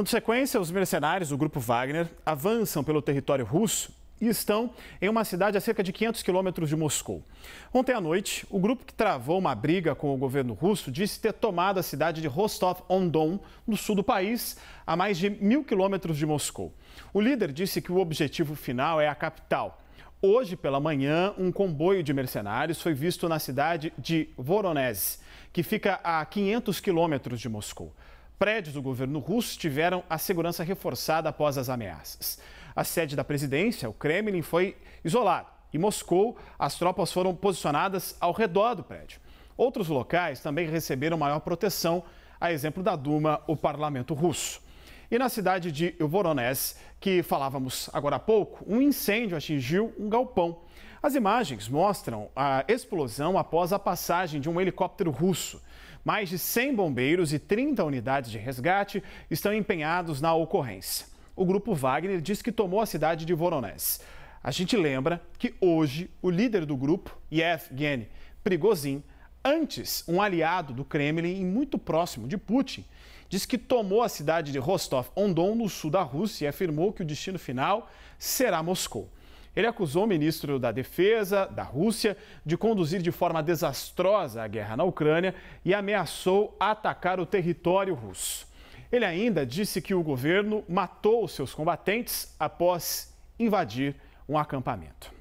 Dando sequência, os mercenários do grupo Wagner avançam pelo território russo e estão em uma cidade a cerca de 500 quilômetros de Moscou. Ontem à noite, o grupo que travou uma briga com o governo russo disse ter tomado a cidade de Rostov-on-Don, no sul do país, a mais de mil quilômetros de Moscou. O líder disse que o objetivo final é a capital. Hoje pela manhã, um comboio de mercenários foi visto na cidade de Voronezh, que fica a 500 quilômetros de Moscou prédios do governo russo tiveram a segurança reforçada após as ameaças. A sede da presidência, o Kremlin, foi isolada. Em Moscou, as tropas foram posicionadas ao redor do prédio. Outros locais também receberam maior proteção, a exemplo da Duma, o parlamento russo. E na cidade de Voronezh, que falávamos agora há pouco, um incêndio atingiu um galpão. As imagens mostram a explosão após a passagem de um helicóptero russo. Mais de 100 bombeiros e 30 unidades de resgate estão empenhados na ocorrência. O grupo Wagner diz que tomou a cidade de Voronezh. A gente lembra que hoje o líder do grupo, Yevgeny Prigozhin, antes um aliado do Kremlin e muito próximo de Putin, diz que tomou a cidade de Rostov-on-Don, no sul da Rússia, e afirmou que o destino final será Moscou. Ele acusou o ministro da Defesa da Rússia de conduzir de forma desastrosa a guerra na Ucrânia e ameaçou atacar o território russo. Ele ainda disse que o governo matou seus combatentes após invadir um acampamento.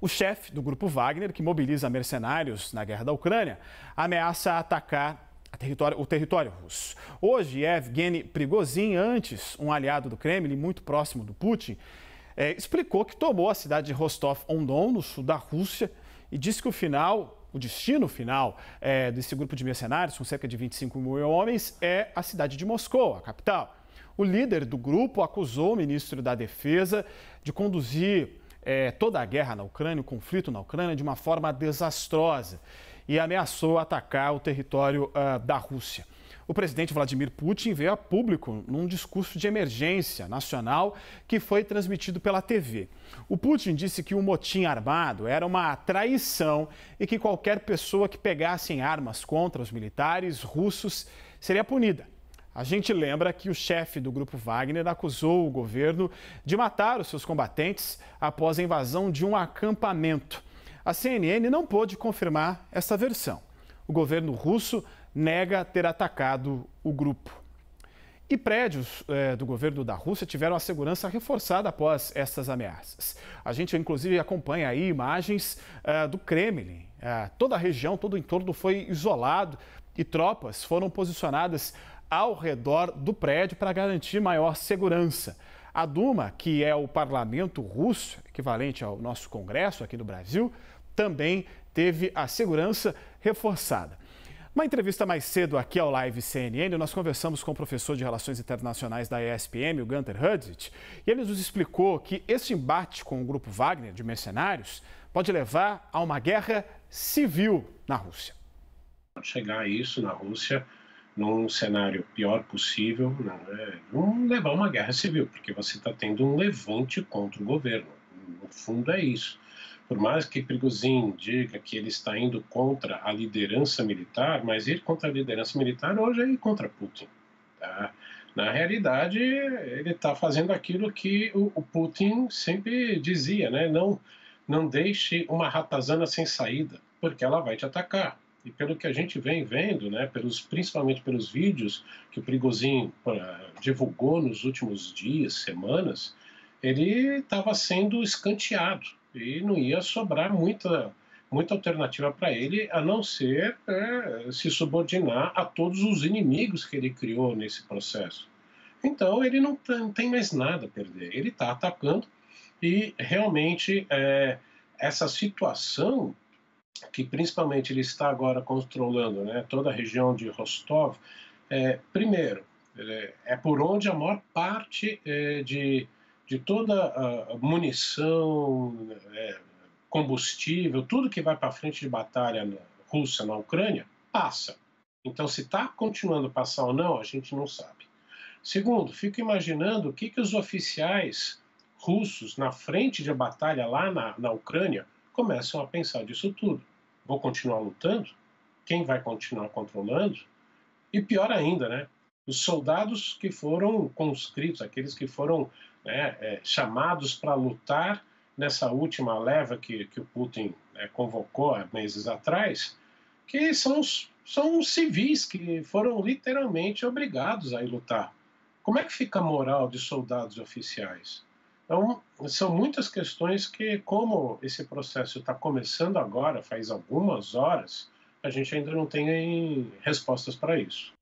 O chefe do grupo Wagner, que mobiliza mercenários na guerra da Ucrânia, ameaça atacar Território, o território russo. Hoje, Evgeny Prigozhin, antes um aliado do Kremlin, muito próximo do Putin, é, explicou que tomou a cidade de Rostov-on-Don, no sul da Rússia, e disse que o final o destino final é, desse grupo de mercenários, com cerca de 25 mil homens, é a cidade de Moscou, a capital. O líder do grupo acusou o ministro da Defesa de conduzir é, toda a guerra na Ucrânia, o conflito na Ucrânia, de uma forma desastrosa e ameaçou atacar o território uh, da Rússia. O presidente Vladimir Putin veio a público num discurso de emergência nacional que foi transmitido pela TV. O Putin disse que o motim armado era uma traição e que qualquer pessoa que pegasse em armas contra os militares russos seria punida. A gente lembra que o chefe do grupo Wagner acusou o governo de matar os seus combatentes após a invasão de um acampamento. A CNN não pôde confirmar essa versão. O governo russo nega ter atacado o grupo. E prédios eh, do governo da Rússia tiveram a segurança reforçada após essas ameaças. A gente, inclusive, acompanha aí imagens eh, do Kremlin. Eh, toda a região, todo o entorno foi isolado e tropas foram posicionadas ao redor do prédio para garantir maior segurança. A Duma, que é o parlamento russo, equivalente ao nosso Congresso aqui no Brasil, também teve a segurança reforçada. Uma entrevista mais cedo aqui ao Live CNN, nós conversamos com o professor de Relações Internacionais da ESPM, o Gunter Hudzit, e ele nos explicou que esse embate com o grupo Wagner de mercenários pode levar a uma guerra civil na Rússia. Chegar a isso na Rússia, num cenário pior possível, né, não levar uma guerra civil, porque você está tendo um levante contra o governo. No fundo, é isso. Por mais que Prigozhin diga que ele está indo contra a liderança militar, mas ir contra a liderança militar hoje é ir contra Putin. Tá? Na realidade, ele está fazendo aquilo que o, o, Putin sempre dizia, né? Não, não deixe uma ratazana sem saída, porque ela vai te atacar. E pelo que a gente vem vendo, né, pelos, principalmente pelos vídeos que o Prigozhin ah, divulgou nos últimos dias, semanas, ele estava sendo escanteado e não ia sobrar muita, muita alternativa para ele, a não ser é, se subordinar a todos os inimigos que ele criou nesse processo. Então ele não, não tem mais nada a perder, ele está atacando e realmente é, essa situação que principalmente ele está agora controlando né, toda a região de Rostov, é, primeiro, é, é, por onde a maior parte é, de de toda a munição, é, combustível, tudo que vai para frente de batalha na, russa na Ucrânia, passa. Então, se está continuando a passar ou não, a gente não sabe. Segundo, fico imaginando o que, que os oficiais russos na frente de batalha lá na, na Ucrânia começam a pensar disso tudo. Vou continuar lutando? Quem vai continuar controlando? E pior ainda, né? Os soldados que foram conscritos, aqueles que foram né, é, chamados para lutar nessa última leva que, que o Putin né, convocou há meses atrás, que são, são civis que foram literalmente obrigados a ir lutar. Como é que fica a moral de soldados oficiais? Então, são muitas questões que, como esse processo está começando agora, faz algumas horas, a gente ainda não tem respostas para isso.